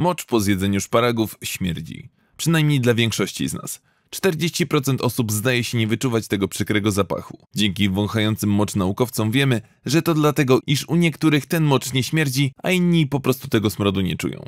Mocz po zjedzeniu szparagów śmierdzi. Przynajmniej dla większości z nas. 40% osób zdaje się nie wyczuwać tego przykrego zapachu. Dzięki wąchającym mocz naukowcom wiemy, że to dlatego, iż u niektórych ten mocz nie śmierdzi, a inni po prostu tego smrodu nie czują.